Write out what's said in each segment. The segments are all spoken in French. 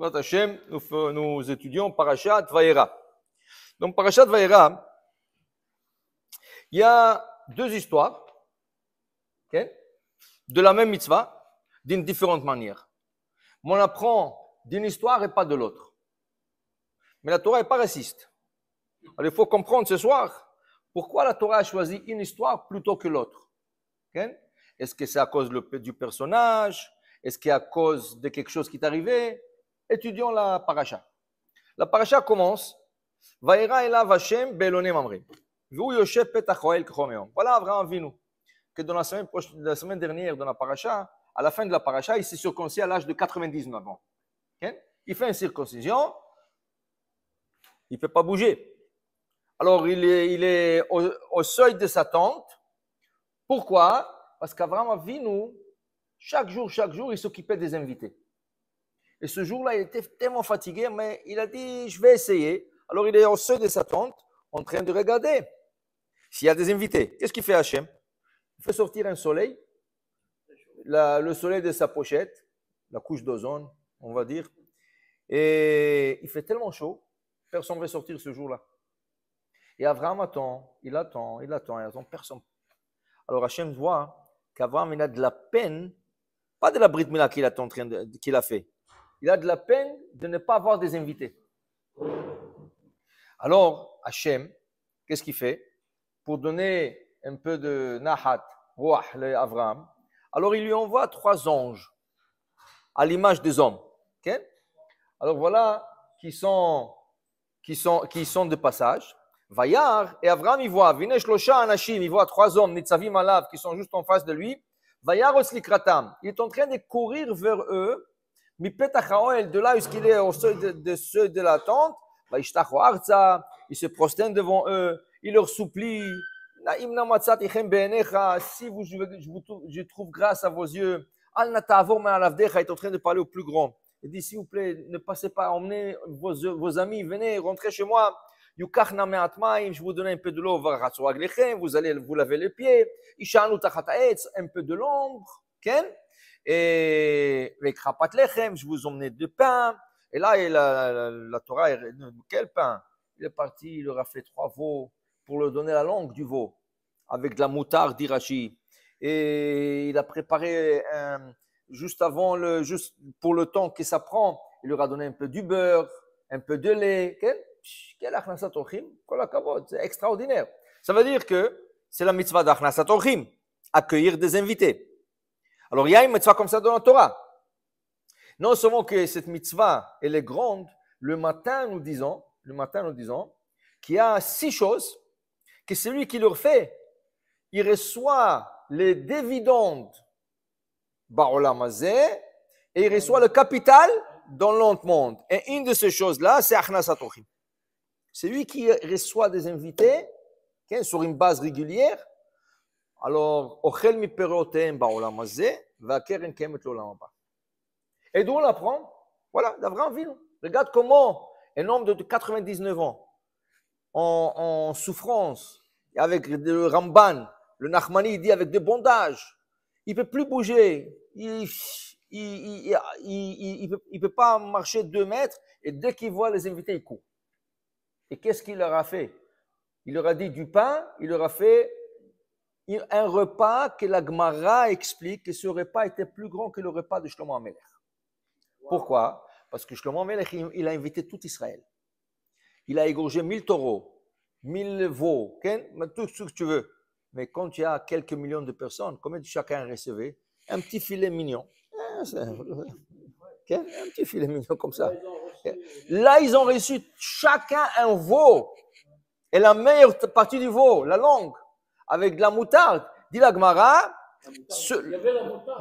nous, nous étudions Parashat Vaera. Donc, Parashat Vaera, il y a deux histoires de la même mitzvah d'une différente manière. on apprend d'une histoire et pas de l'autre. Mais la Torah n'est pas raciste. Alors, il faut comprendre ce soir pourquoi la Torah a choisi une histoire plutôt que l'autre. Est-ce que c'est à cause du personnage Est-ce qu'il y a à cause de quelque chose qui est arrivé Étudions la paracha. La paracha commence. Vaïra elav beloné mamrei. Voilà Abraham Que dans la semaine, la semaine dernière, dans la paracha, à la fin de la paracha, il s'est circoncis à l'âge de 99 ans. Il fait une circoncision. Il ne peut pas bouger. Alors, il est, il est au, seuil de sa tente. Pourquoi Parce qu'Abraham nous. chaque jour, chaque jour, il s'occupait des invités. Et ce jour-là, il était tellement fatigué, mais il a dit, je vais essayer. Alors il est au seuil de sa tente, en train de regarder s'il y a des invités. Qu'est-ce qu'il fait Hachem Il fait sortir un soleil, le soleil de sa pochette, la couche d'ozone, on va dire. Et il fait tellement chaud, personne ne veut sortir ce jour-là. Et Abraham attend, il attend, il attend, il attend, personne. Alors Hachem voit qu'Abraham, il a de la peine, pas de la bride là, qu'il a fait, il a de la peine de ne pas avoir des invités. Alors, Hachem, qu'est-ce qu'il fait Pour donner un peu de nahat, roi à Abraham, alors il lui envoie trois anges à l'image des hommes. Alors voilà qui sont, qui sont, qui sont de passage. Vayar, et Avram il voit, Vinesh Losha Anashim, il voit trois hommes, Nitzavim Alav, qui sont juste en face de lui. Vayar Oslikratam, il est en train de courir vers eux de là où il est au seuil de, de, ceux de la tente, il se prosterne devant eux, il leur supplie, si vous, je, vous, je trouve grâce à vos yeux, al est en train de parler au plus grand. Il dit, s'il vous plaît, ne passez pas, emmenez vos, vos amis, venez, rentrez chez moi. Je vous donne un peu de l'eau, vous allez vous laver les pieds. Un peu de l'ombre et avec Rapat Lechem, je vous emmenais du pain. Et là, la, Torah, quel pain Il est parti, il leur a fait trois veaux pour leur donner la langue du veau, avec de la moutarde d'Irachi. Et il a préparé juste avant, le, juste pour le temps que ça prend, il leur a donné un peu du beurre, un peu de lait. Quel achnasat orchim C'est extraordinaire. Ça veut dire que c'est la mitzvah d'achnasat orchim, accueillir des invités. Alors, il y a une mitzvah comme ça dans la Torah. Non seulement que cette mitzvah, elle est grande, le matin, nous disons, le matin, nous disons, qu'il y a six choses que celui qui leur fait, il reçoit les dividendes et il reçoit le capital dans l'autre monde. Et une de ces choses-là, c'est C'est Celui qui reçoit des invités, hein, sur une base régulière, alors Ochel Et d'où on apprend Voilà, vraie ville. Regarde comment un homme de 99 ans, en, souffrance, avec le Ramban, le Nachmani, il dit avec des bondages, il ne peut plus bouger, il, il, il peut pas marcher deux mètres, et dès qu'il voit les invités, il court. Et qu'est-ce qu'il leur a fait Il leur a dit du pain, il leur a fait un repas que la Gemara explique que ce repas était plus grand que le repas de Shlomo Amelech. Pourquoi Parce que Shlomo Amelech, il, a invité tout Israël. Il a égorgé mille taureaux, mille veaux, ben, tout ce que tu veux. Mais quand il y a quelques millions de personnes, combien chacun recevait Un petit filet mignon. Ah, un petit filet mignon comme ça. Là, ils ont reçu chacun un veau. Et la meilleure partie du veau, la langue avec de la moutarde. Dit la Gemara.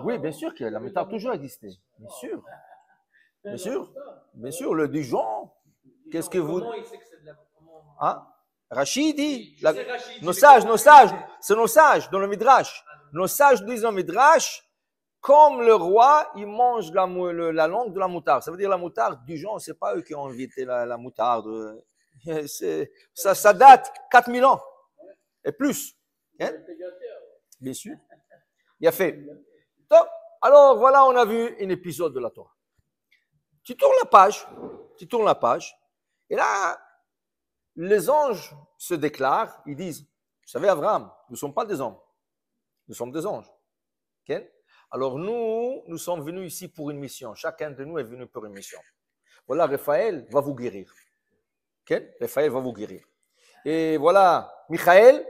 Oui, bien sûr que la moutarde toujours existé, Bien sûr. Ah. Bien sûr. Bien sûr, le Dijon. Qu'est-ce que vous. Hein? Rachid dit. Nos sages, nos sages. C'est nos sages dans le Midrash. Nos sages disent dans le Midrash comme le roi, il mange la, la, langue de la moutarde. Ça veut dire la moutarde du genre, c'est pas eux qui ont invité la, moutarde. Ça, ça date 4000 ans et plus. Hein Bien sûr. Il a fait. alors voilà, on a vu un épisode de la Torah. Tu tournes la page, tu tournes la page, et là, les anges se déclarent, ils disent, vous savez, Abraham, nous ne sommes pas des hommes, nous sommes des anges. Alors nous, nous sommes venus ici pour une mission. Chacun de nous est venu pour une mission. Voilà, Raphaël va vous guérir. Raphaël va vous guérir. Et voilà, Michael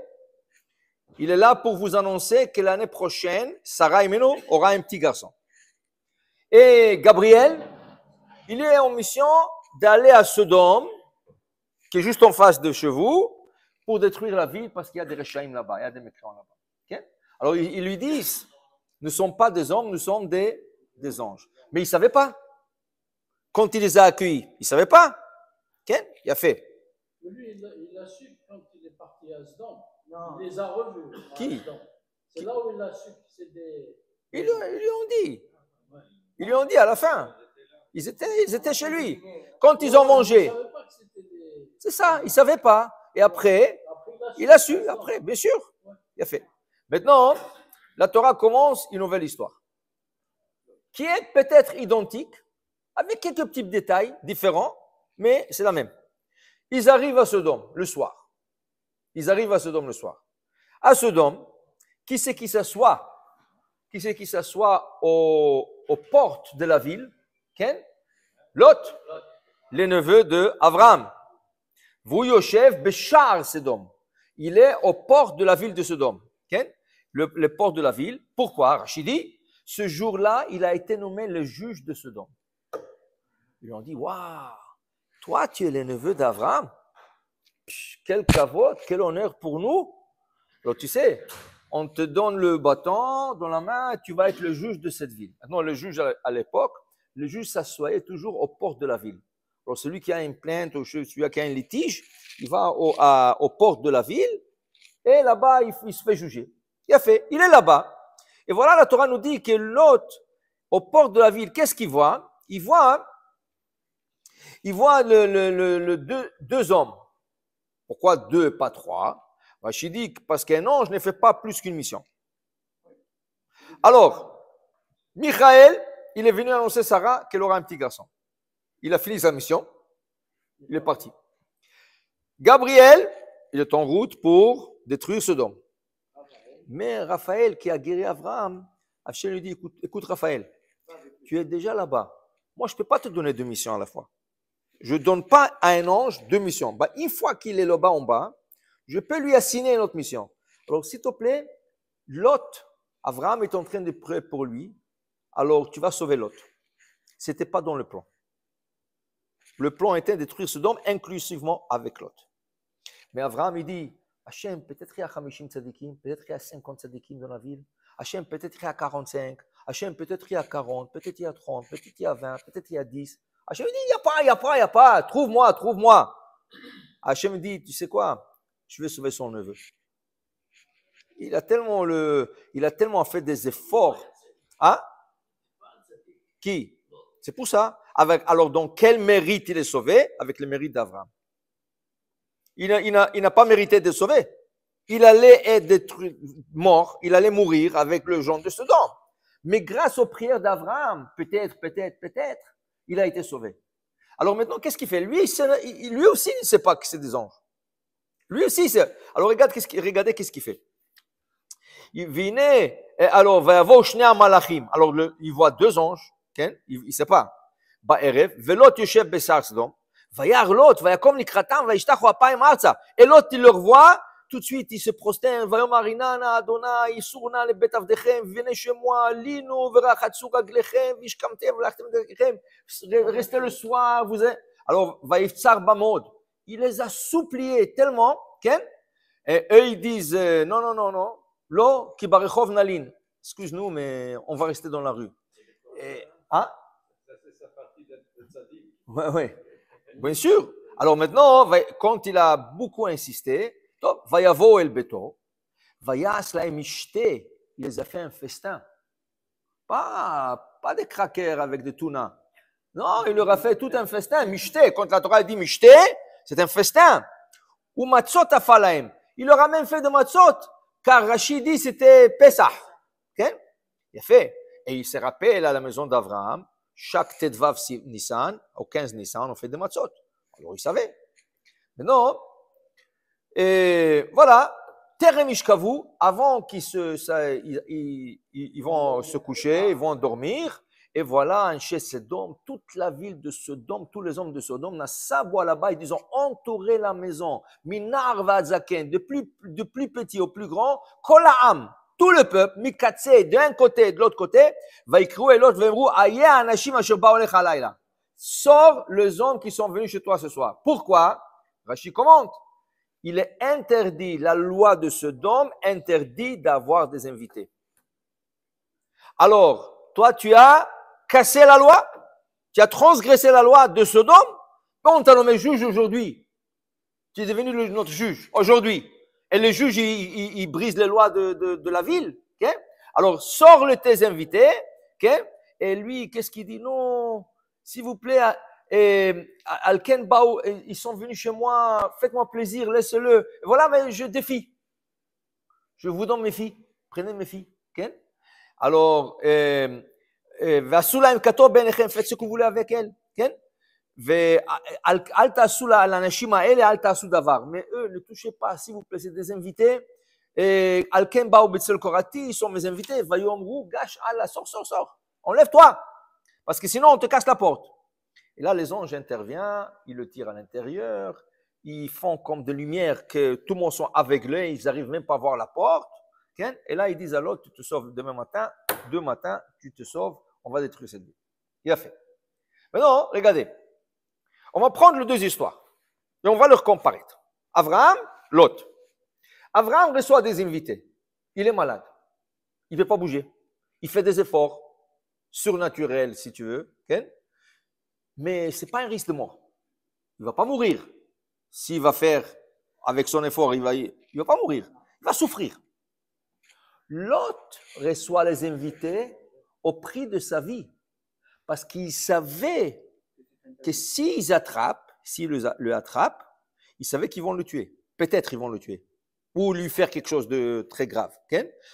il est là pour vous annoncer que l'année prochaine, Sarah Meno aura un petit garçon. Et Gabriel, il est en mission d'aller à Sodome, qui est juste en face de chez vous, pour détruire la ville parce qu'il y a des Rechaim là-bas, il y a des mécréants là-bas. Alors ils lui disent, nous ne sommes pas des hommes, nous sommes des, des anges. Mais il ne savait pas. Quand il les a accueillis, il ne savait pas. Il a fait. Lui, il a su quand il est parti à Sodome les a revus. Qui C'est là où il a su que c'était. Ils, lui ont dit. Ils lui ont dit à la fin. Ils étaient, ils étaient chez lui. Quand ils ont mangé. C'est ça, ils ne savaient pas. Et après, il a su, après, bien sûr. Il a fait. Maintenant, la Torah commence une nouvelle histoire. Qui est peut-être identique, avec quelques petits détails différents, mais c'est la même. Ils arrivent à Sodome le soir. Ils arrivent à Sodome le soir. À Sodome, qui c'est qui s'assoit Qui c'est qui s'assoit aux, portes de la ville Ken Lot, les neveux de Avram. Vous Yoshev Béchar Sodome. Il est aux portes de la ville de Sodome. le, Les portes de la ville. Pourquoi Rachidi, ce jour-là, il a été nommé le juge de Sodome. Ils ont dit Waouh, toi, tu es le neveu d'Avram quel cavot, quel honneur pour nous. Alors, tu sais, on te donne le bâton dans la main, tu vas être le juge de cette ville. Maintenant, le juge à l'époque, le juge s'assoyait toujours aux portes de la ville. Alors, celui qui a une plainte ou celui qui a un litige, il va aux portes de la ville et là-bas, il, se fait juger. Il a fait, il est là-bas. Et voilà, la Torah nous dit que l'hôte, aux portes de la ville, qu'est-ce qu'il voit Il voit, il voit deux hommes pourquoi deux, pas trois machidik parce qu'un ange ne fait pas plus qu'une mission. Alors, Michael, il est venu annoncer Sarah qu'elle aura un petit garçon. Il a fini sa mission, il est parti. Gabriel, il est en route pour détruire ce don. Mais Raphaël, qui a guéri Abraham, Hachem lui dit écoute, écoute Raphaël, tu es déjà là-bas. Moi, je ne peux pas te donner deux missions à la fois je ne donne pas à un ange deux missions. Bah, une fois qu'il est là-bas en bas, je peux lui assigner une autre mission. Alors, s'il te plaît, l'autre, Abraham est en train de prier pour lui, alors tu vas sauver l'autre. Ce n'était pas dans le plan. Le plan était de détruire ce dôme inclusivement avec l'autre. Mais Abraham, il dit, Hachem, peut-être il y a 50 tzadikim, peut-être y a 50 tzadikim dans la ville. Hachem, peut-être il y a 45. Hachem, peut-être il y a 40, peut-être il y a 30, peut-être il y a 20, peut-être il y a 10. Hachem dit, il n'y a pas, il n'y a pas, il n'y a pas, trouve-moi, trouve-moi. Hachem dit, tu sais quoi, je vais sauver son neveu. Il a tellement, le, il a tellement fait des efforts. Hein? Qui C'est pour ça. Avec, alors, dans quel mérite il est sauvé Avec le mérite d'Abraham. Il n'a pas mérité d'être sauvé. Il allait être mort, il allait mourir avec le genre de Sodome. Mais grâce aux prières d'Abraham, peut-être, peut-être, peut-être, il a été sauvé. Alors maintenant, qu'est-ce qu'il fait lui, il, lui aussi, il ne sait pas que c'est des anges. Lui aussi, il Alors regarde, qu'est-ce qu'il, regardez qu'est-ce qu'il fait. Il vient, et eh, alors, va avoir Shne Malachim. Alors, il voit deux anges, okay? il ne sait pas. Ba'erev, velot yoshev besar sdom, va yar lot, va yakom nikratam, va yishtachu apayim arza. Et l'autre, il le revoit, tout de suite, il se prosternent. Vayomarinana Adonai, Isurna le Bet venez chez moi, Lino, Verachatsu Glechem, Vishkamtev, restez le soir. Vous êtes... Alors, Vaïftsar Bamod, il les a suppliés tellement, Ken, et eux, ils disent Non, euh, non, non, non, non, Lo, Kibarechov Nalin. Excuse-nous, mais on va rester dans la rue. Et, hein? Oui, oui. Bien sûr. Alors maintenant, quand il a beaucoup insisté, טוב, ויבואו אל ביתו, ויעש a fait un festin, Pas, pas des crackers avec des tunas. Non, il leur a fait tout un festin, michté. Quand la Torah dit michté, c'est un festin. Ou matzot fallaim. Il leur a même fait des matzot, car Rachid dit c'était Pesach. Okay? Il a fait. Et il se rappelle à la maison d'Abraham, chaque Tetvav Nissan, au 15 Nissan, on fait des matzot. Alors il savait. non? Et voilà, Teremishkavu, Mishkavu, avant qu'ils se, ils, vont se coucher, ils vont dormir, et voilà, un chez Sodome, toute la ville de Sodome, tous les hommes de Sodome, n'a sabo là-bas, ils ont entouré la maison, minar de plus, de plus petit au plus grand, kolaam, tout le peuple, mikatse, d'un côté et de l'autre côté, va et l'autre, vemru, aye anashim Sors les hommes qui sont venus chez toi ce soir. Pourquoi? Rachid commente il est interdit, la loi de Sodome interdit d'avoir des invités. Alors, toi, tu as cassé la loi, tu as transgressé la loi de Sodome, on t'a nommé juge aujourd'hui. Tu es devenu notre juge aujourd'hui. Et le juge, il, brise les lois de, la ville. Alors, sors le tes invités. Et lui, qu'est-ce qu'il dit Non, s'il vous plaît, et ils sont venus chez moi, faites-moi plaisir, laissez-le. Voilà, mais je défie. Je vous donne mes filles. Prenez mes filles. Alors, et ben faites ce que vous voulez avec elles. davar. Mais eux, ne touchez pas, si vous plaît, des invités. Et ils sont mes invités. Sors, sors, sors. Enlève-toi. Parce que sinon, on te casse la porte. Et là, les anges interviennent, ils le tirent à l'intérieur, ils font comme des lumières que tout le monde sont aveuglé, ils n'arrivent même pas à voir la porte. Et là, ils disent à l'autre, tu te sauves demain matin, demain matin, tu te sauves, on va détruire cette ville. Il a fait. Maintenant, regardez. On va prendre les deux histoires et on va leur comparer. Avraham, l'autre. Avraham reçoit des invités. Il est malade. Il ne peut pas bouger. Il fait des efforts surnaturels, si tu veux mais ce n'est pas un risque de mort. Il ne va pas mourir. S'il va faire avec son effort, il ne va, il va pas mourir. Il va souffrir. L'autre reçoit les invités au prix de sa vie. Parce qu'il savait que s'ils attrapent, s'ils le attrapent, il savait qu'ils vont le tuer. Peut-être ils vont le tuer. Ou lui faire quelque chose de très grave.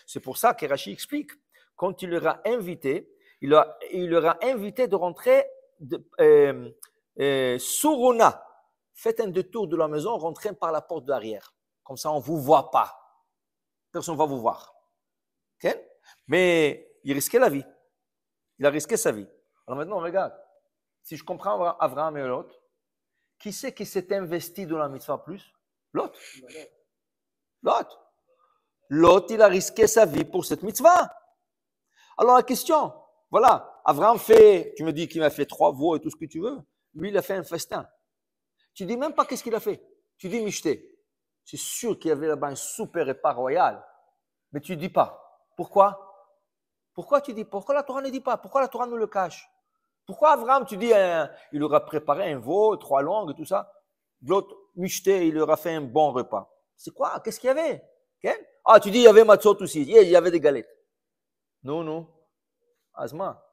C'est pour ça que explique. Quand il leur a invité, il il leur a invité de rentrer euh, euh, Suruna, faites un détour de la maison, rentrez par la porte d'arrière. Comme ça, on ne vous voit pas. Personne ne va vous voir. Ok? Mais il risquait la vie. Il a risqué sa vie. Alors maintenant, regarde. Si je comprends Abraham et l'autre, qui c'est qui s'est investi dans la mitzvah plus L'autre. L'autre. L'autre, il a risqué sa vie pour cette mitzvah. Alors la question, voilà, Avram fait, tu me dis qu'il m'a fait trois veaux et tout ce que tu veux. Lui, il a fait un festin. Tu dis même pas qu'est-ce qu'il a fait. Tu dis michté. C'est sûr qu'il y avait là-bas un super repas royal. Mais tu dis pas. Pourquoi Pourquoi tu dis Pourquoi la Torah ne dit pas Pourquoi la Torah nous le cache Pourquoi Avram, tu dis, hein, il aura préparé un veau, trois longues et tout ça L'autre, michté, il aura fait un bon repas. C'est quoi Qu'est-ce qu'il y avait Ah, tu dis, il y avait Matsot aussi. Il y avait des galettes. Non, non. Asma.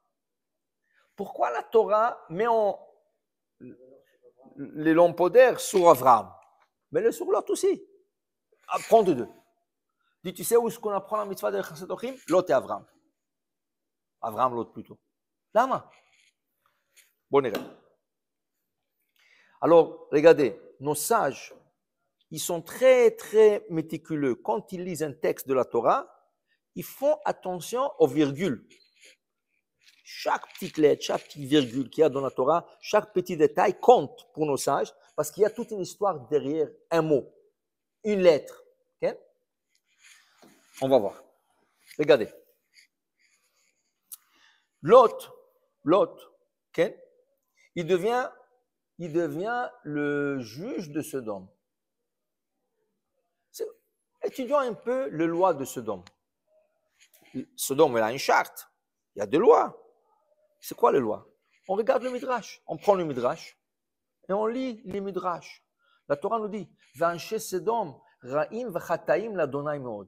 Pourquoi la Torah met en les lampadaires sur Avram Mais le sur l'autre aussi. Apprends ah, les deux. Dis, tu sais où est-ce qu'on apprend la mitzvah de Chassadochim L'autre est Avram. Avram, l'autre plutôt. Lama. Bon Alors, regardez, nos sages, ils sont très, très méticuleux. Quand ils lisent un texte de la Torah, ils font attention aux virgules. Chaque petite lettre, chaque petite virgule qu'il y a dans la Torah, chaque petit détail compte pour nos sages parce qu'il y a toute une histoire derrière un mot, une lettre. On va voir. Regardez. L'autre, l'autre, il, devient, il devient le juge de Sodome. Étudions un peu le loi de Sodome. Sodome, elle a une charte. Il y a des lois. C'est quoi les lois On regarde le Midrash. On prend le Midrash et on lit le Midrash. La Torah nous dit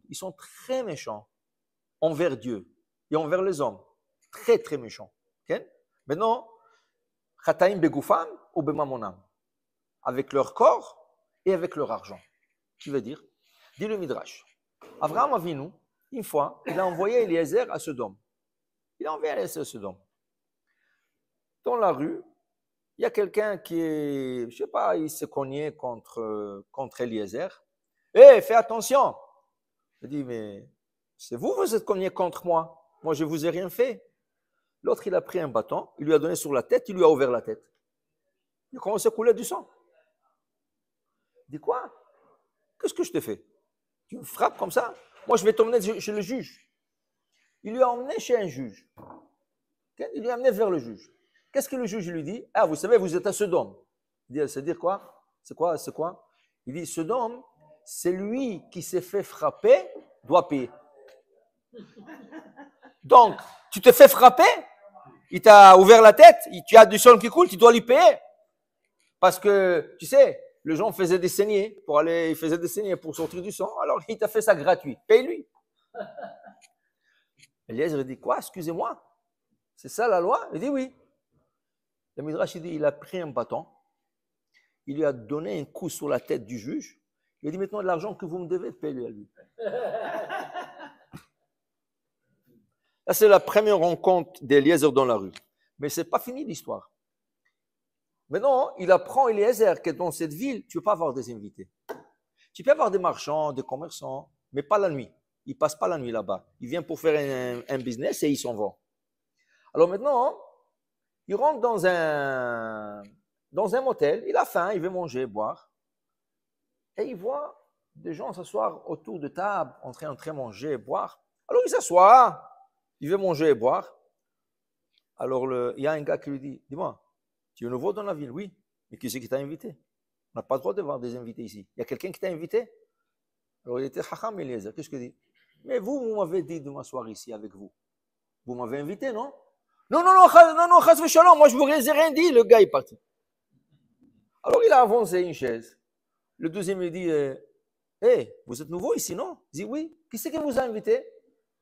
Ils sont très méchants envers Dieu et envers les hommes. Très, très méchants. Maintenant, ou Bemamonam. Avec leur corps et avec leur argent. Qui veut dire Dit le Midrash. Avraham nous une fois, il a envoyé Eliezer à Sodome. Il a envoyé Eliezer à dans la rue, il y a quelqu'un qui est, je sais pas, il se cogné contre, contre Eliezer. Hé, eh, fais attention Je dis, mais c'est vous, vous êtes cogné contre moi. Moi, je vous ai rien fait. L'autre, il a pris un bâton, il lui a donné sur la tête, il lui a ouvert la tête. Il commence à couler du sang. Il dit quoi Qu'est-ce que je te fais Tu me frappes comme ça Moi, je vais t'emmener chez le juge. Il lui a emmené chez un juge. Il lui a amené vers le juge. Qu'est-ce que le juge lui dit Ah, vous savez, vous êtes à Sodome. C'est-à-dire quoi C'est quoi C'est quoi Il dit Sodome, c'est lui qui s'est fait frapper, doit payer. Donc, tu te fais frapper, il t'a ouvert la tête, tu as du sang qui coule, tu dois lui payer. Parce que, tu sais, le gens faisaient des saignées pour aller, il faisaient des saignées pour sortir du sang, alors il t'a fait ça gratuit. Paye-lui. Eliezer dit quoi Excusez-moi. C'est ça la loi Il dit oui. Le Midrash, il a pris un bâton, il lui a donné un coup sur la tête du juge, il a dit, maintenant, l'argent que vous me devez, payez à lui. Là, c'est la première rencontre des d'Eliezer dans la rue. Mais c'est pas fini l'histoire. Maintenant, il apprend Eliezer que dans cette ville, tu peux pas avoir des invités. Tu peux avoir des marchands, des commerçants, mais pas la nuit. Ils passent pas la nuit là-bas. Ils viennent pour faire un, un business et ils s'en vont. Alors maintenant, il rentre dans un, dans un motel, il a faim, il veut manger, boire. Et il voit des gens s'asseoir autour de table, en train, manger et boire. Alors il s'assoit, il veut manger et boire. Alors il y a un gars qui lui dit, dis-moi, tu es nouveau dans la ville, oui, mais qui c'est qui t'a invité On n'a pas le droit de voir des invités ici. Il y a quelqu'un qui t'a invité Alors il était Hacham Eliezer, qu'est-ce qu'il dit Mais vous, vous m'avez dit de m'asseoir ici avec vous. Vous m'avez invité, non non, non, non, non, non, moi je vous ai rien dit, le gars est parti. Alors il a avancé une chaise. Le deuxième lui dit, hé, euh, vous êtes nouveau ici, non Il dit, oui, qui c'est qui vous a invité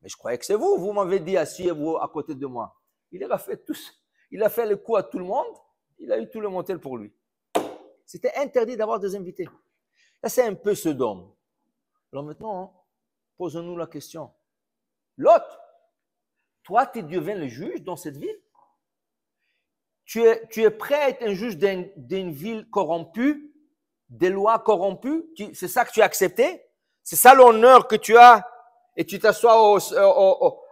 Mais je croyais que c'est vous, vous m'avez dit, asseyez-vous à côté de moi. Il a fait tous, il a fait le coup à tout le monde, il a eu tout le montel pour lui. C'était interdit d'avoir des invités. Là, c'est un peu ce dôme. Alors maintenant, hein, posons-nous la question. L'autre, toi, tu deviens le juge dans cette ville. Tu es, tu es prêt à être un juge d'une ville corrompue, des lois corrompues. C'est ça que tu as accepté. C'est ça l'honneur que tu as. Et tu t'assois au, au,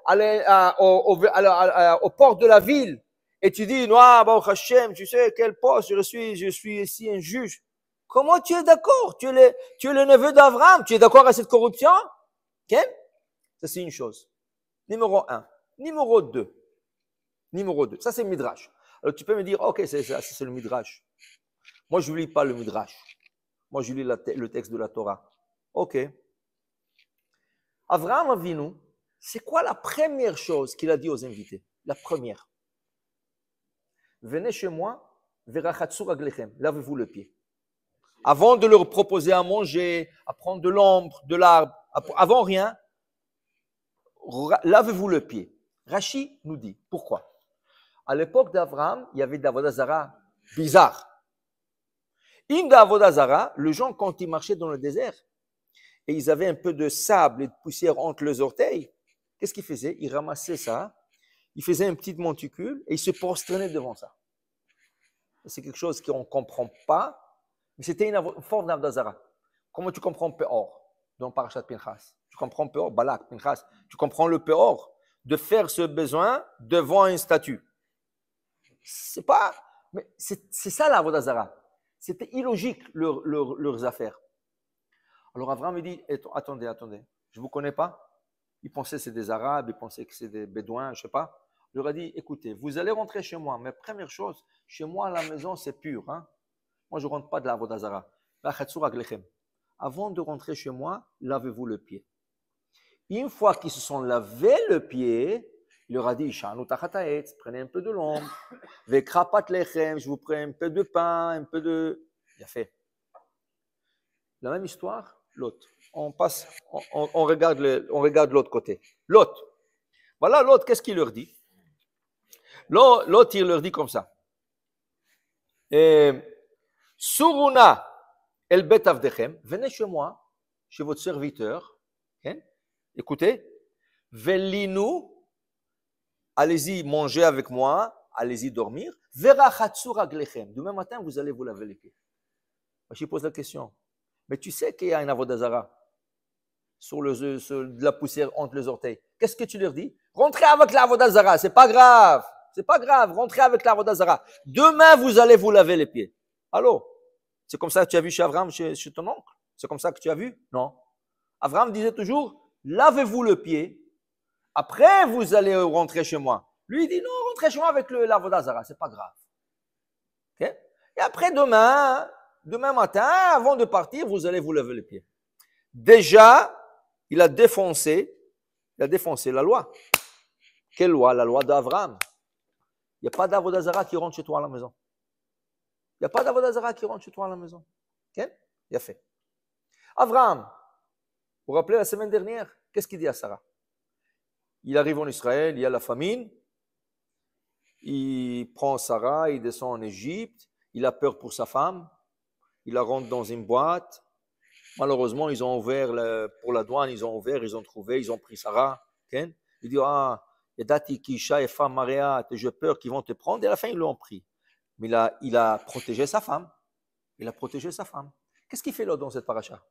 de la ville. Et tu dis, Noah, bon, Hachem, tu sais quel poste je suis, je suis ici un juge. Comment tu es d'accord? Tu es le, tu le neveu d'Avram. Tu es d'accord à cette corruption? Ça, c'est une chose. Numéro un. Numéro 2. Numéro 2. Ça, c'est Midrash. Alors, tu peux me dire, OK, c'est le Midrash. Moi, je ne lis pas le Midrash. Moi, je lis le texte de la Torah. OK. Avraham nous, c'est quoi la première chose qu'il a dit aux invités La première. Venez chez moi, lavez-vous le pied. Avant de leur proposer à manger, à prendre de l'ombre, de l'arbre, avant rien, lavez-vous le pied. Rashi nous dit pourquoi. À l'époque d'Abraham, il y avait d'Avodazara bizarre. Une Avodazara, le gens, quand ils marchaient dans le désert, et ils avaient un peu de sable et de poussière entre les orteils, qu'est-ce qu'ils faisaient Ils ramassaient ça, ils faisaient un petit monticule et ils se prosternaient devant ça. C'est quelque chose qu'on ne comprend pas, mais c'était une forme d'Avodazara. Comment tu comprends Peor dans Parashat Pinchas Tu comprends Peor, Balak, Pinchas. Tu comprends le Peor de faire ce besoin devant un statut. C'est pas, mais c'est ça la Vodazara. C'était illogique leurs affaires. Alors Avram me dit attendez, attendez, je vous connais pas. Il pensait que c'est des Arabes, il pensait que c'est des Bédouins, je ne sais pas. Je leur a dit écoutez, vous allez rentrer chez moi, mais première chose, chez moi la maison c'est pur. Hein. Moi je rentre pas de la Vodazara. Bah, Avant de rentrer chez moi, lavez-vous le pied. Une fois qu'ils se sont lavés le pied, il leur a dit, prenez un peu de l'ombre, je vous prends un peu de pain, un peu de... Il a fait. La même histoire, l'autre. On passe, on, regarde l'autre côté. L'autre. Voilà l'autre, qu'est-ce qu'il leur dit L'autre, il leur dit comme ça. Suruna el bet venez chez moi, chez votre serviteur, Écoutez, Velinu, allez-y manger avec moi, allez-y dormir. Demain matin, vous allez vous laver les pieds. Je pose la question. Mais tu sais qu'il y a une avodazara sur, la poussière entre les orteils. Qu'est-ce que tu leur dis Rentrez avec l'avodazara, ce c'est pas grave. C'est pas grave, rentrez avec l'avodazara, Demain, vous allez vous laver les pieds. Allô C'est comme ça que tu as vu chez Avram, chez, chez ton oncle C'est comme ça que tu as vu Non. Avram disait toujours lavez-vous le pied, après vous allez rentrer chez moi. Lui, dit, non, rentrez chez moi avec le lavodazara, c'est pas grave. Et après demain, demain matin, avant de partir, vous allez vous lever le pied. Déjà, il a défoncé, il a défoncé la loi. Quelle loi La loi d'Avram. Il n'y a pas d'Azara qui rentre chez toi à la maison. Il n'y a pas d'Azara qui rentre chez toi à la maison. Il a fait. Avram, vous rappelez la semaine dernière Qu'est-ce qu'il dit à Sarah Il arrive en Israël, il y a la famine. Il prend Sarah, il descend en Égypte. Il a peur pour sa femme. Il la rentre dans une boîte. Malheureusement, ils ont ouvert pour la douane, ils ont ouvert, ils ont trouvé, ils ont pris Sarah. Il dit Ah, dati Kisha et femme Maria, j'ai peur qu'ils vont te prendre. Et à la fin, ils l'ont pris. Mais là, il a protégé sa femme. Il a protégé sa femme. Qu'est-ce qu'il fait là dans cette paracha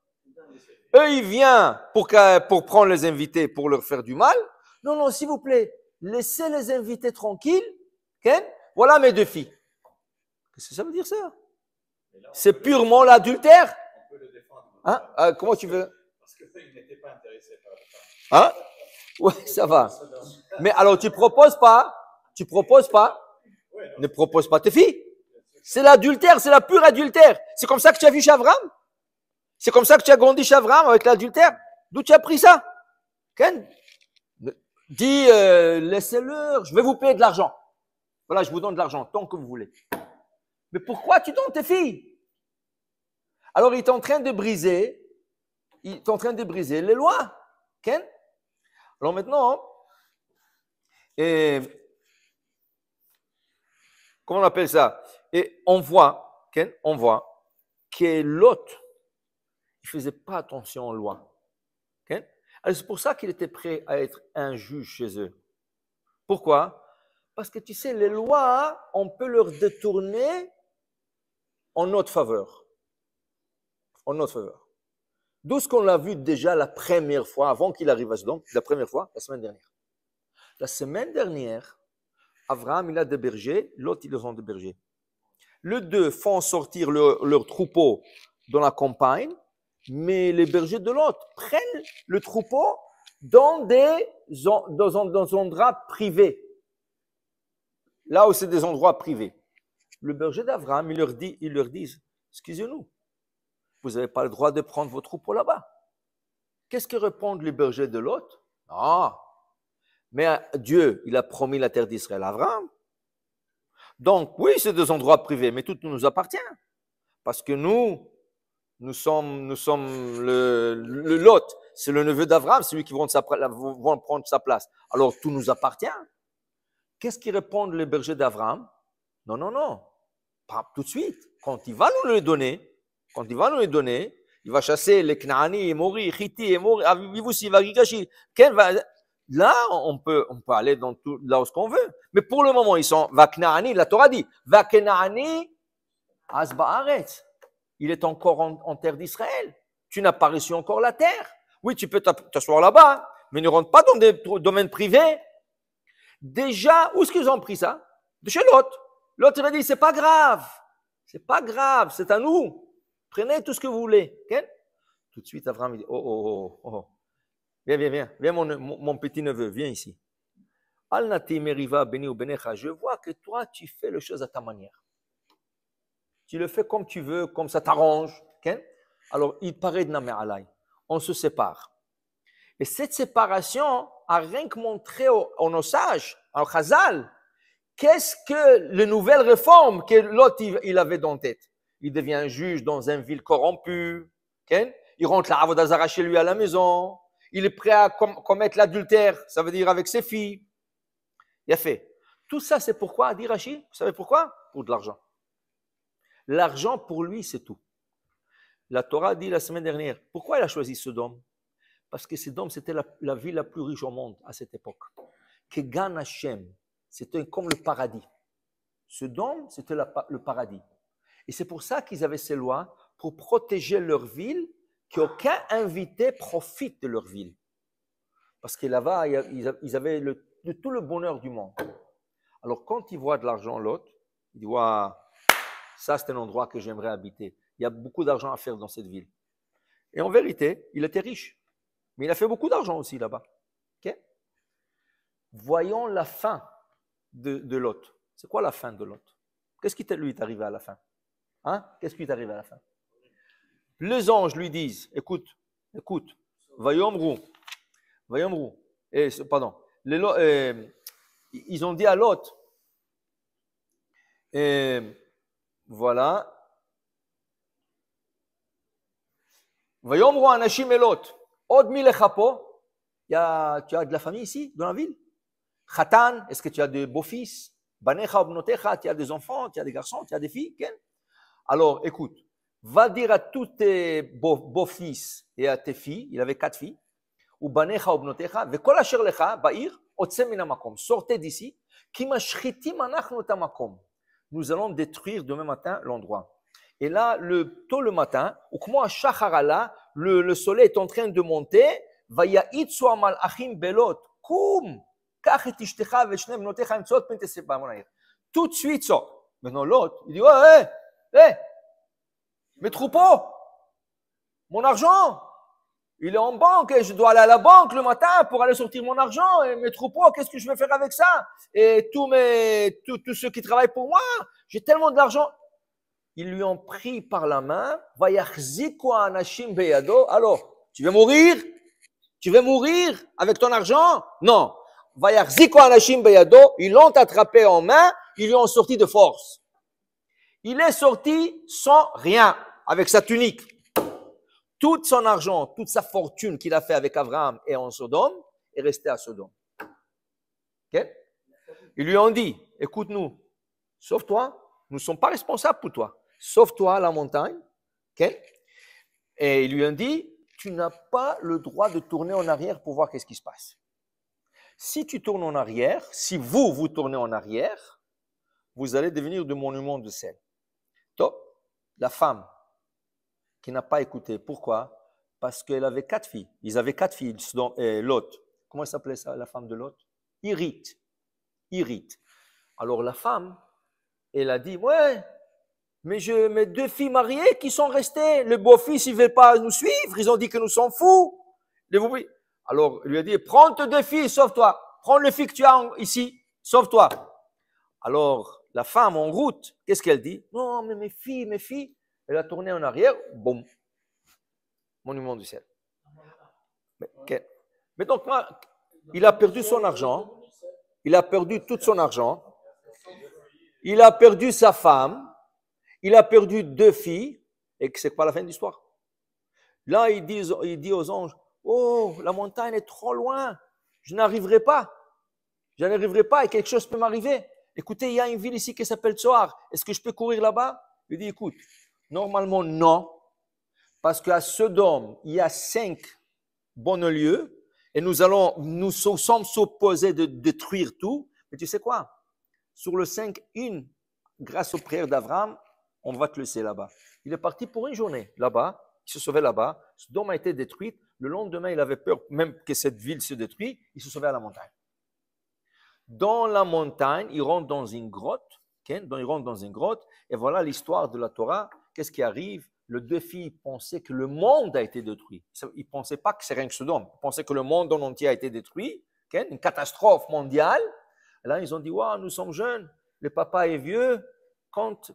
eux, ils viennent pour, pour prendre les invités, pour leur faire du mal. Non, non, s'il vous plaît, laissez les invités tranquilles. Okay? Voilà mes deux filles. Qu'est-ce que ça veut dire ça C'est purement l'adultère. Hein? Euh, comment tu veux Parce que pas par Hein Oui, ça va. Mais alors, tu proposes pas Tu proposes pas Ne propose pas tes filles. C'est l'adultère, c'est la pure adultère. C'est comme ça que tu as vu Chavram c'est comme ça que tu as grandi chez Abraham avec l'adultère. D'où tu as pris ça Ken Dis, euh, laissez leur je vais vous payer de l'argent. Voilà, je vous donne de l'argent, tant que vous voulez. Mais pourquoi tu donnes tes filles Alors, il est en train de briser, il est en train de briser les lois. Ken Alors maintenant, et, comment on appelle ça Et on voit, Ken, on voit que l'autre il ne faisait pas attention aux lois. c'est pour ça qu'il était prêt à être un juge chez eux. Pourquoi Parce que tu sais, les lois, on peut leur détourner en notre faveur. En notre faveur. D'où ce qu'on l'a vu déjà la première fois, avant qu'il arrive à la première fois, la semaine dernière. La semaine dernière, Abraham, il a des bergers, l'autre, ils ont des bergers. Les deux font sortir leur troupeau dans la campagne, mais les bergers de l'autre prennent le troupeau dans des dans, dans endroits privés. Là où c'est des endroits privés. Le berger d'Avraham, il leur dit, excusez-nous, vous n'avez pas le droit de prendre vos troupeaux là-bas. Qu'est-ce que répondent les bergers de l'autre Ah, mais Dieu, il a promis la terre d'Israël à Avram. Donc oui, c'est des endroits privés, mais tout nous appartient. Parce que nous, nous sommes, nous sommes le, le Lot, c'est le neveu d'Abraham, c'est lui qui va prendre sa place. Alors tout nous appartient. Qu'est-ce qui répondent les bergers d'Abraham Non, non, non, pas tout de suite. Quand il va nous le donner, quand il va nous le donner, il va chasser les Knaani, Mori, Chiti, Mori, Avivusi, ah, Vagigashi. Là, on peut, on peut aller dans tout, là où ce qu'on veut. Mais pour le moment, ils sont Vaknaani, la Torah dit Vaknaani, baaret il est encore en, terre d'Israël. Tu n'as pas reçu encore la terre. Oui, tu peux t'asseoir là-bas, mais ne rentre pas dans des domaines privés. Déjà, où est-ce qu'ils ont pris ça De chez l'autre. L'autre, a dit, c'est pas grave. C'est pas grave, c'est à nous. Prenez tout ce que vous voulez. tout de suite, Abraham, dit, oh, oh, oh, oh. Viens, viens, viens. Viens, mon, petit-neveu, viens ici. Al Je vois que toi, tu fais les choses à ta manière. Tu le fais comme tu veux, comme ça t'arrange. Alors, il paraît de Alay. On se sépare. Et cette séparation a rien que montré aux, nos sages, au Khazal, qu'est-ce que les nouvelles réformes que l'autre il avait dans tête Il devient juge dans une ville corrompue. Il rentre la Avodazara chez lui à la maison. Il est prêt à commettre l'adultère, ça veut dire avec ses filles. Il a fait. Tout ça, c'est pourquoi, dit Rachid, vous savez pourquoi Pour de l'argent. L'argent pour lui, c'est tout. La Torah dit la semaine dernière, pourquoi il a choisi Sodome Parce que Sodome, c'était la, ville la plus riche au monde à cette époque. Que Gan Hashem, c'était comme le paradis. Sodome, c'était le paradis. Et c'est pour ça qu'ils avaient ces lois, pour protéger leur ville, qu'aucun invité profite de leur ville. Parce que là-bas, ils avaient le, tout le bonheur du monde. Alors quand ils voient de l'argent l'autre, ils voient ça c'est un endroit que j'aimerais habiter. Il y a beaucoup d'argent à faire dans cette ville. Et en vérité, il était riche. Mais il a fait beaucoup d'argent aussi là-bas. Voyons la fin de, l'autre. C'est quoi la fin de Lot Qu'est-ce qui lui est arrivé à la fin hein? Qu'est-ce qui est arrivé à la fin Les anges lui disent, écoute, écoute, voyons où. et, eh, pardon, les, eh, ils ont dit à Lot, eh, voilà. Vayomro anashim elot. Odmi Ya, Tu as de la famille ici, dans la ville Khatan, est-ce que tu as des beaux-fils Banecha obnotecha, tu as des enfants, tu as des garçons, tu as des filles Alors, écoute, va dire à tous tes beaux-fils et à tes filles, il avait quatre filles, ou banecha obnotecha, ve asher lecha, ba'ir, otsemina makom. sortez d'ici, ki mashchitim anachnu tamakom nous allons détruire demain matin l'endroit. Et là, le, tôt le matin, le, le soleil est en train de monter. Tout de suite, ça. Maintenant, l'autre, il dit, Hé, hé, hey, mes troupeaux, mon argent, il est en banque et je dois aller à la banque le matin pour aller sortir mon argent et mes troupeaux. Qu'est-ce que je vais faire avec ça Et tous mes, tous, ceux qui travaillent pour moi, j'ai tellement d'argent. Ils lui ont pris par la main. Alors, tu veux mourir Tu veux mourir avec ton argent Non. Ils l'ont attrapé en main. Ils lui ont sorti de force. Il est sorti sans rien, avec sa tunique tout son argent, toute sa fortune qu'il a fait avec Abraham et en Sodome, est resté à Sodome. Ok Ils lui ont dit, écoute-nous, sauve-toi, nous ne sommes pas responsables pour toi, sauve-toi à la montagne. Ok Et ils lui ont dit, tu n'as pas le droit de tourner en arrière pour voir qu'est-ce qui se passe. Si tu tournes en arrière, si vous, vous tournez en arrière, vous allez devenir de monuments de sel. Top. La femme qui n'a pas écouté. Pourquoi Parce qu'elle avait quatre filles. Ils avaient quatre filles, euh, l'autre. Comment s'appelait ça, la femme de l'autre Irite. Irite. Alors la femme, elle a dit, ouais, mais je, mes deux filles mariées qui sont restées, le beau-fils, il ne veut pas nous suivre, ils ont dit que nous sommes fous. Alors, il lui a dit, prends tes deux filles, sauve-toi. Prends le filles que tu as ici, sauve-toi. Alors, la femme en route, qu'est-ce qu'elle dit Non, mais mes filles, mes filles, elle a tourné en arrière, boum, monument du ciel. Mais, donc, il a perdu son argent, il a perdu tout son argent, il a perdu sa femme, il a perdu deux filles, et que c'est pas la fin de l'histoire. Là, il dit, aux anges, oh, la montagne est trop loin, je n'arriverai pas, je n'arriverai pas et quelque chose peut m'arriver. Écoutez, il y a une ville ici qui s'appelle Soar. est-ce que je peux courir là-bas Il dit, écoute, Normalement, non. Parce qu'à Sodome, il y a cinq bons lieux et nous allons, nous sommes supposés de détruire tout. Mais tu sais quoi? Sur le 5, une, grâce aux prières d'Abraham, on va te laisser là-bas. Il est parti pour une journée là-bas. Il se sauvait là-bas. Sodome a été détruite. Le lendemain, il avait peur même que cette ville se détruise. Il se sauvait à la montagne. Dans la montagne, il rentre dans une grotte. il rentre dans une grotte. Et voilà l'histoire de la Torah qu'est-ce qui arrive Le défi pensait que le monde a été détruit. Ils ne pensait pas que c'est rien que ce Ils pensaient que le monde en entier a été détruit, une catastrophe mondiale. Là, ils ont dit, "Wow, nous sommes jeunes, le papa est vieux, quand,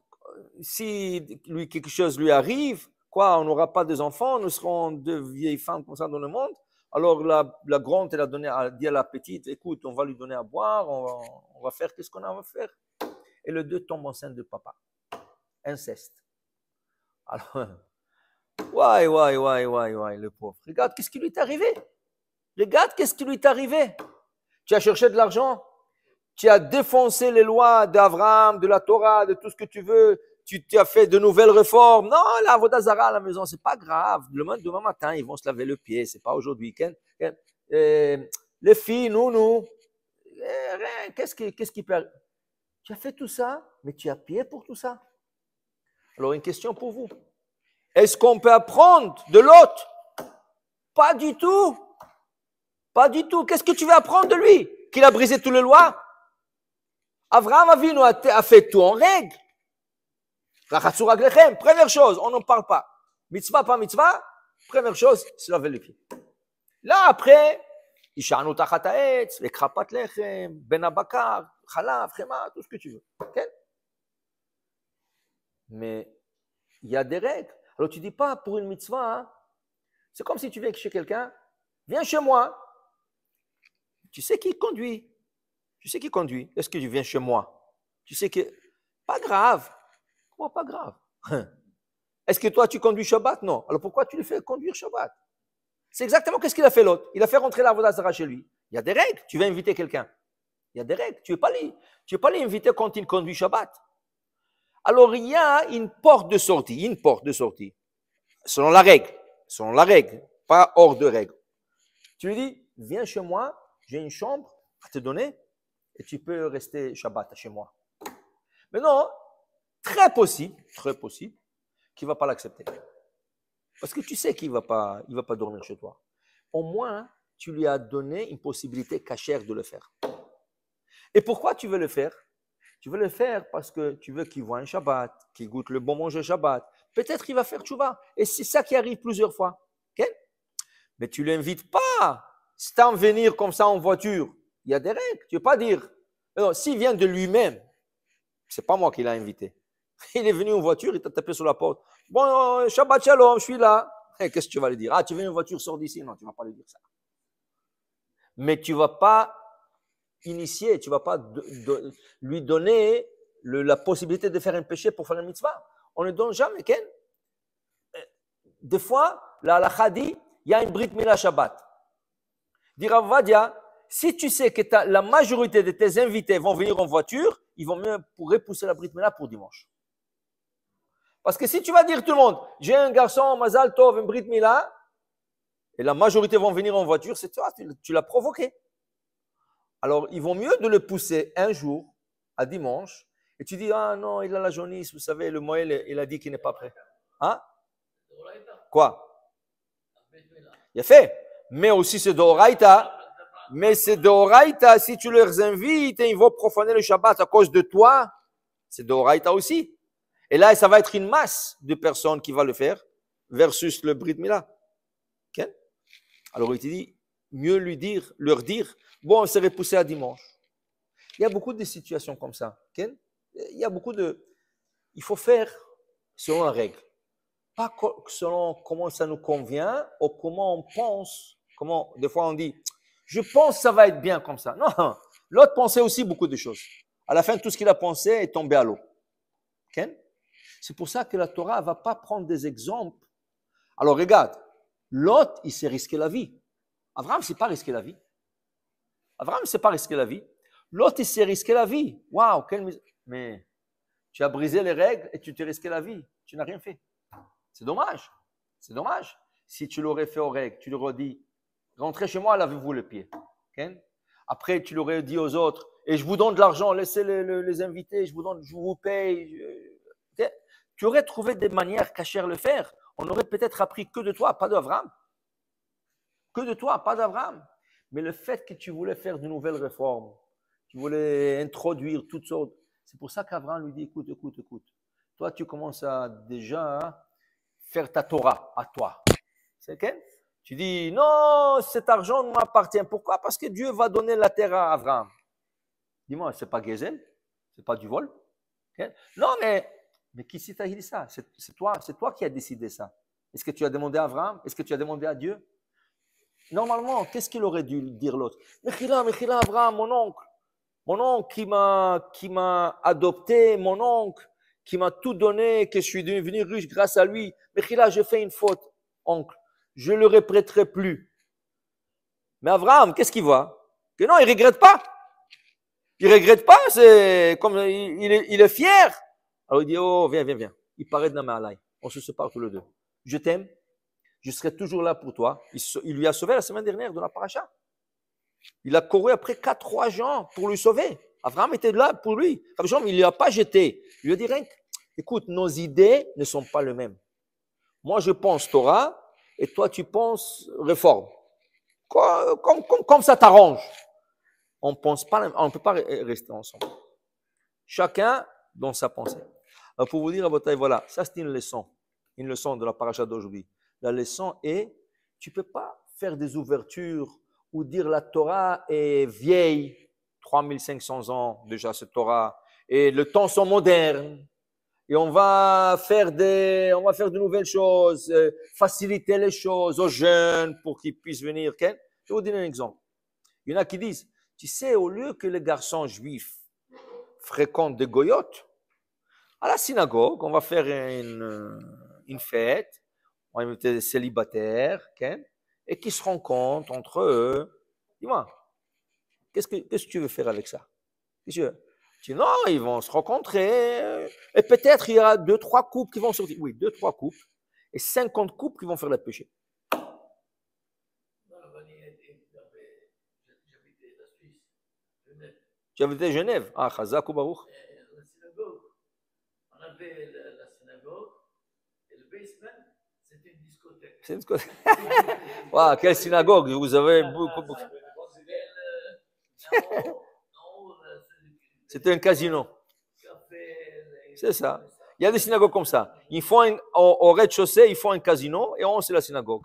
si lui, quelque chose lui arrive, quoi, on n'aura pas des enfants, nous serons deux vieilles femmes comme ça dans le monde. Alors la, la grande, elle a donné à, dit à la petite, écoute, on va lui donner à boire, on va, faire qu'est-ce qu'on a à faire. Et les deux tombent enceintes de papa. Inceste. Alors, ouais, ouais, ouais, ouais, ouais, le pauvre. Regarde, qu'est-ce qui lui est arrivé Regarde, qu'est-ce qui lui est arrivé Tu as cherché de l'argent Tu as défoncé les lois d'Abraham, de la Torah, de tout ce que tu veux tu, as fait de nouvelles réformes. Non, la vodazara à la maison, c'est pas grave. Demain, demain matin, ils vont se laver le pied. C'est pas aujourd'hui. Euh, les filles, nous, nous. Eh, qu'est-ce qui, qu'est-ce qui perd Tu as fait tout ça, mais tu as payé pour tout ça. Alors, une question pour vous. Est-ce qu'on peut apprendre de l'autre Pas du tout. Pas du tout. Qu'est-ce que tu veux apprendre de lui Qu'il a brisé toutes les lois Avraham a, fait tout en règle. Première chose, on n'en parle pas. Mitzvah, pas mitzvah. Première chose, c'est la les Là, après, Ishanu Tachataetz, les Krapat Lechem, Ben Abakar, khalaf, Khema, tout ce que tu veux. Okay? Mais il y a des règles. Alors tu dis pas pour une mitzvah. Hein. C'est comme si tu viens chez quelqu'un, viens chez moi. Tu sais qui conduit. Tu sais qui conduit. Est-ce que tu viens chez moi Tu sais que. Pas grave. Comment pas grave Est-ce que toi tu conduis Shabbat Non. Alors pourquoi tu le fais conduire Shabbat c'est exactement ce qu'il a fait l'autre. Il a fait rentrer la Vodazara chez lui. Il y a des règles. Tu vas inviter quelqu'un. Il y a des règles. Tu ne veux pas l'inviter quand il conduit Shabbat. Alors il y a une porte de sortie, une porte de sortie, selon la règle, selon la règle, pas hors de règle. Tu lui dis, viens chez moi, j'ai une chambre à te donner et tu peux rester Shabbat chez moi. Mais non, très possible, très possible, qu'il ne va pas l'accepter. Parce que tu sais qu'il ne va, pas, il va pas dormir chez toi. Au moins, tu lui as donné une possibilité cachère de le faire. Et pourquoi tu veux le faire tu veux le faire parce que tu veux qu'il voit un Shabbat, qu'il goûte le bon manger Shabbat. Peut-être il va faire tchouva. Et c'est ça qui arrive plusieurs fois. Mais tu ne l'invites pas sans venir comme ça en voiture. Il y a des règles. Tu ne veux pas dire. S'il vient de lui-même, c'est pas moi qui l'a invité. Il est venu en voiture, il t'a tapé sur la porte. Bon, euh, Shabbat Shalom, je suis là. Qu'est-ce que tu vas lui dire Ah, tu viens en voiture, sors d'ici. Non, tu ne vas pas lui dire ça. Mais tu ne vas pas initié, tu vas pas lui donner la possibilité de faire un péché pour faire une mitzvah. On ne donne jamais, qu'elle. Euh, des fois, la halakha dit, il y a une brit mila Shabbat. Dit Vadia, si tu sais que la majorité de tes invités vont venir en voiture, ils vont mieux pour repousser la brit mila pour dimanche. Parce que si tu vas dire tout le monde, j'ai un garçon, Mazal Tov, un brit mila, et la majorité vont venir en voiture, c'est toi, tu l'as provoqué. Alors, il vaut mieux de le pousser un jour, à dimanche, et tu dis, ah non, il a la jaunisse, vous savez, le moelle, il a dit qu'il n'est pas prêt. Hein Quoi Il a fait. Mais aussi, c'est d'oraita. Mais c'est d'oraita si tu les invites et ils vont profaner le Shabbat à cause de toi, c'est d'oraita aussi. Et là, ça va être une masse de personnes qui va le faire versus le Brit Mila. OK? Alors, il te dit, mieux lui dire, leur dire, bon, on s'est repoussé à dimanche. Il y a beaucoup de situations comme ça. Il y a beaucoup de... Il faut faire selon la règle. Pas selon comment ça nous convient ou comment on pense. Comment, des fois, on dit, je pense que ça va être bien comme ça. Non, l'autre pensait aussi beaucoup de choses. À la fin, tout ce qu'il a pensé est tombé à l'eau. C'est pour ça que la Torah ne va pas prendre des exemples. Alors regarde, l'autre, il s'est risqué la vie. Avram, ne pas risqué la vie. Avram, ne pas risqué la vie. L'autre, il s'est risqué la vie. Waouh, Mais tu as brisé les règles et tu t'es risqué la vie. Tu n'as rien fait. C'est dommage. C'est dommage. Si tu l'aurais fait aux règles, tu aurais dit rentrez chez moi, lavez-vous les pieds. Après, tu l'aurais dit aux autres et je vous donne de l'argent, laissez les, les, invités, je vous donne, je vous paye. Euh, tu aurais trouvé des manières cachères le faire. On aurait peut-être appris que de toi, pas d'Avram. Que de toi, pas d'Abraham. Mais le fait que tu voulais faire de nouvelles réformes, tu voulais introduire toutes sortes. C'est pour ça qu'Abraham lui dit écoute, écoute, écoute. Toi, tu commences à déjà hein, faire ta Torah à toi. Tu dis non, cet argent ne m'appartient. Pourquoi Parce que Dieu va donner la terre à Abraham. Dis-moi, ce n'est pas ce n'est pas du vol. Non, mais mais qui c'est t'a dit ça C'est toi, c'est toi qui as décidé ça. Est-ce que tu as demandé à Abraham Est-ce que tu as demandé à Dieu Normalement, qu'est-ce qu'il aurait dû dire l'autre Mechila, Mechila, Abraham, mon oncle. Mon oncle qui m'a, qui m'a adopté, mon oncle qui m'a tout donné, que je suis devenu riche grâce à lui. Mechila, j'ai fait une faute, oncle. Je ne le répéterai plus. Mais Abraham, qu'est-ce qu'il voit Que non, il ne regrette pas. Il ne regrette pas, c'est comme il, est, fier. Alors il dit, oh, viens, viens, viens. Il paraît de la On se sépare tous les deux. Je t'aime, je serai toujours là pour toi. Il, lui a sauvé la semaine dernière de la paracha. Il a couru après quatre trois gens pour lui sauver. Abraham était là pour lui. Abraham, il ne l'a pas jeté. Il lui a dit Écoute, nos idées ne sont pas les mêmes. Moi, je pense Torah et toi, tu penses réforme. Comme, ça t'arrange. On ne peut pas rester ensemble. Chacun dans sa pensée. pour vous dire, à votre taille, voilà, ça c'est une leçon. Une leçon de la paracha d'aujourd'hui. La leçon est, tu peux pas faire des ouvertures ou dire la Torah est vieille, 3500 ans déjà cette Torah, et le temps sont modernes, et on va faire des, on va faire de nouvelles choses, euh, faciliter les choses aux jeunes pour qu'ils puissent venir. Je vais vous donner un exemple. Il y en a qui disent, tu sais, au lieu que les garçons juifs fréquentent des goyotes, à la synagogue, on va faire une fête, inviter des célibataires, et qui se rencontrent entre eux. Dis-moi, qu'est-ce que, ce que tu veux faire avec ça quest dis, non, ils vont se rencontrer, et peut-être il y aura deux, trois couples qui vont sortir. Oui, deux, trois couples, et 50 couples qui vont faire la péché. Tu avais été à Genève, ah, Chazak ou Baruch eh, eh, La synagogue. On avait la synagogue et le basement. C'est quelle synagogue Vous avez beaucoup, C'était euh, un casino. C'est ça. Il y a des synagogues comme ça. Ils font au, rez-de-chaussée, ils font un casino et on, c'est la synagogue.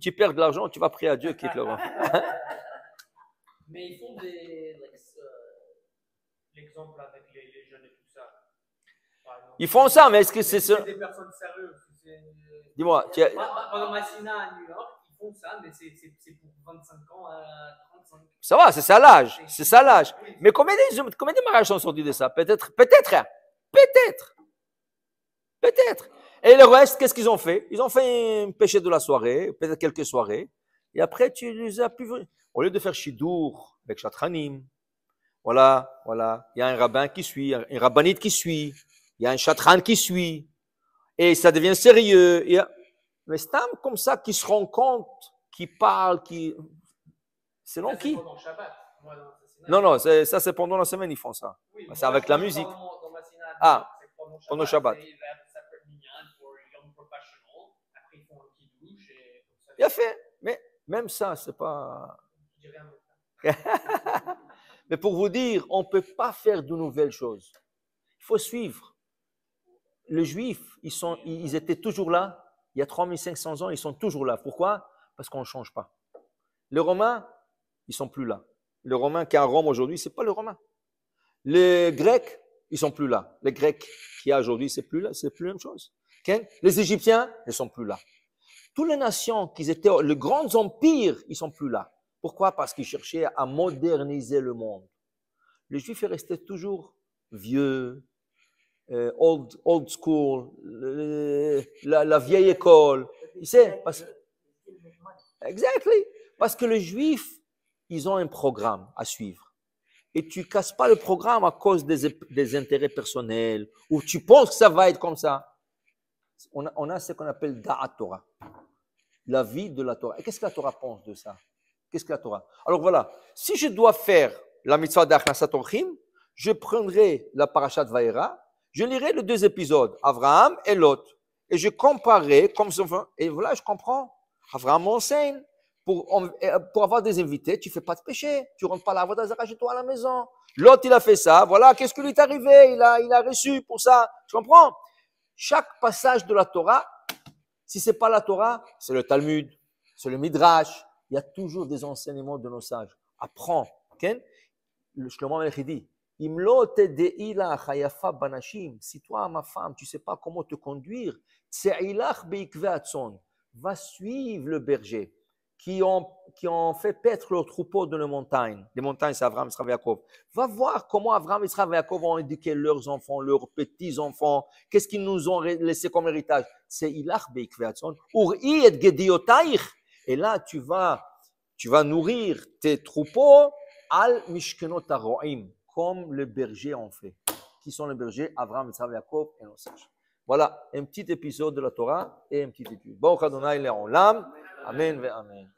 Tu perds de l'argent, tu vas prier à Dieu quitte le Mais ils font des. L'exemple avec les, jeunes et tout ça. Ils font ça, mais est-ce que c'est ça des personnes sérieuses Dis-moi, tu as... Pendant ma à New York, ils font ça, mais c'est pour 25 ans à euh, 35. Ça va, c'est ça l'âge. C'est ça l'âge. Mais combien de, mariages sont sortis de ça Peut-être, peut-être, hein. peut-être. Peut-être. Et le reste, qu'est-ce qu'ils ont fait Ils ont fait un péché de la soirée, peut-être quelques soirées. Et après, tu les as pu... Au lieu de faire Shidour avec chatranim voilà, voilà, il y a un rabbin qui suit, un rabbinite qui suit, il y a un Chatran qui suit et ça devient sérieux. mais c'est un comme ça qui se rend compte, qui parle, qui. C'est qui non, non, ça c'est pendant la semaine, ils font ça. c'est avec la musique. ah, pendant Shabbat. Shabbat. Il a fait, mais même ça, c'est pas. mais pour vous dire, on ne peut pas faire de nouvelles choses. Il faut suivre les Juifs, ils, sont, ils étaient toujours là. Il y a 3500 ans, ils sont toujours là. Pourquoi Parce qu'on ne change pas. Les Romains, ils sont plus là. Le Romain qui sont à Rome aujourd'hui, c'est pas le Romain. Les Grecs, ils sont plus là. Les Grecs qui aujourd'hui, c'est plus là, c'est plus la même chose. Les Égyptiens, ils sont plus là. Toutes les nations qui étaient, les grands empires, ils sont plus là. Pourquoi Parce qu'ils cherchaient à moderniser le monde. Les Juifs restaient toujours vieux, euh, old, old school, la, vieille école. Tu sais, parce, exactly. Parce que les juifs, ils ont un programme à suivre. Et tu casses pas le programme à cause des, des intérêts personnels, ou tu penses que ça va être comme ça. On a, on a ce qu'on appelle Da'at Torah, la vie de la Torah. Et qu'est-ce que la Torah pense de ça Qu'est-ce que la Torah Alors voilà, si je dois faire la mitzvah d'Achnasat Orchim, je prendrai la parashat Vaera je lirai les deux épisodes, Abraham et Lot. Et je comparerai comme ça. Et voilà, je comprends. Abraham enseigne Pour, euh, pour, avoir des invités, tu fais pas de péché. Tu rentres pas la voie d'Azara chez toi à la maison. Lot, il a fait ça. Voilà, qu'est-ce qui lui est arrivé il a, il a reçu pour ça. Tu comprends Chaque passage de la Torah, si c'est pas la Torah, c'est le Talmud, c'est le Midrash. Il y a toujours des enseignements de nos sages. Apprends. Okay le Shlomo dit, si toi, ma femme, tu ne sais pas comment te conduire, va suivre le berger qui ont, fait paître leurs troupeau dans les montagnes. Les montagnes, c'est Avram, Israël, Va voir comment Abraham, Israël, Yaakov ont éduqué leurs enfants, leurs petits-enfants. Qu'est-ce qu'ils nous ont laissé comme héritage C'est Et là, tu vas, tu vas nourrir tes troupeaux al mishkenot comme les bergers ont fait. Qui sont les bergers Abraham, Isaac Jacob et nos sages. Voilà un petit épisode de la Torah et une petite étude. Bon, est en l'âme. Amen, amen.